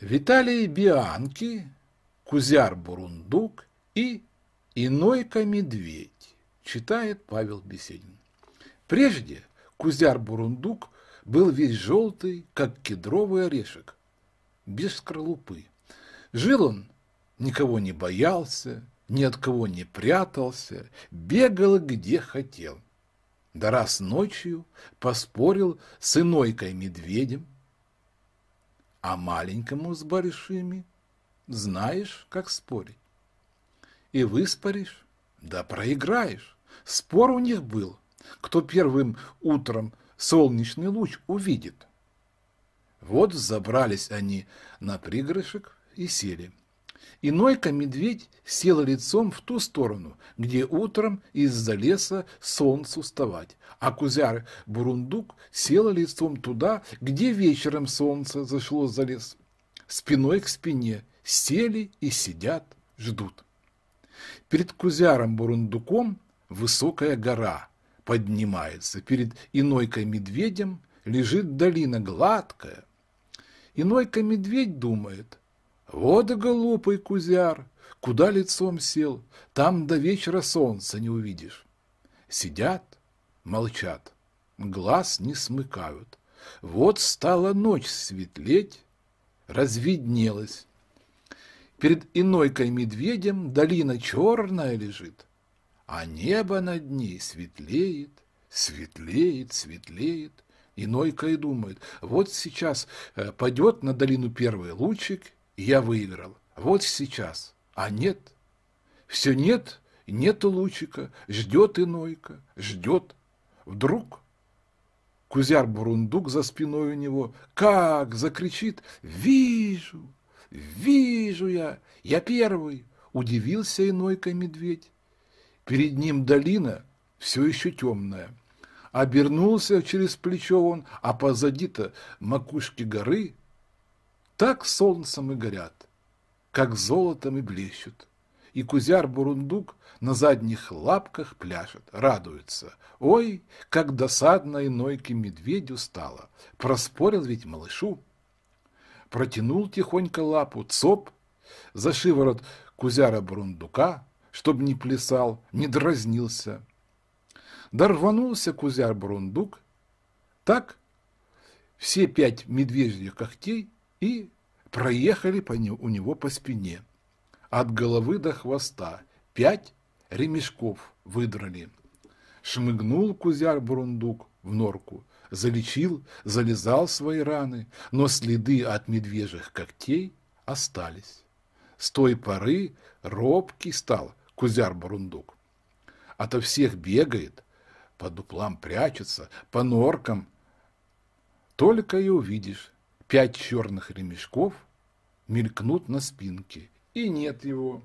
Виталий Бианки, Кузяр Бурундук и Инойка Медведь, читает Павел Беседин. Прежде Кузяр Бурундук был весь желтый, как кедровый орешек, без скорлупы. Жил он, никого не боялся, ни от кого не прятался, бегал где хотел. Да раз ночью поспорил с Инойкой Медведем, а маленькому с большими знаешь, как спорить. И выспоришь, да проиграешь. Спор у них был, кто первым утром солнечный луч увидит. Вот забрались они на пригоршек и сели. И Нойка-медведь села лицом в ту сторону, где утром из-за леса солнцу вставать, а Кузяр-бурундук села лицом туда, где вечером солнце зашло за лес. Спиной к спине сели и сидят, ждут. Перед Кузяром-бурундуком высокая гора поднимается, перед Инойкой-медведем лежит долина гладкая. Инойка-медведь думает – вот глупый кузяр, куда лицом сел, там до вечера солнца не увидишь. Сидят, молчат, глаз не смыкают. Вот стала ночь светлеть, разведнелась. Перед инойкой медведем долина черная лежит, а небо над ней светлеет, светлеет, светлеет. Инойка и думает, вот сейчас э, падет на долину первый лучик, я выиграл. Вот сейчас. А нет. Все нет, нету лучика, ждет инойка, ждет. Вдруг Кузяр Бурундук за спиной у него как закричит «Вижу! Вижу я! Я первый!» Удивился инойка медведь. Перед ним долина все еще темная. Обернулся через плечо он, а позади-то макушки горы – так солнцем и горят, как золотом и блещут. И кузяр-бурундук на задних лапках пляшет, радуется. Ой, как досадно и нойким медведю стало. Проспорил ведь малышу. Протянул тихонько лапу, цоп, за шиворот кузяра-бурундука, чтоб не плясал, не дразнился. Дорванулся кузяр-бурундук, так все пять медвежьих когтей и проехали по нему у него по спине. От головы до хвоста пять ремешков выдрали. Шмыгнул кузяр Бурундук в норку, залечил, залезал свои раны, но следы от медвежьих когтей остались. С той поры робкий стал кузяр Бурундук. Ото всех бегает, по дуплам прячется, по норкам. Только и увидишь, пять черных ремешков мелькнут на спинке, и нет его.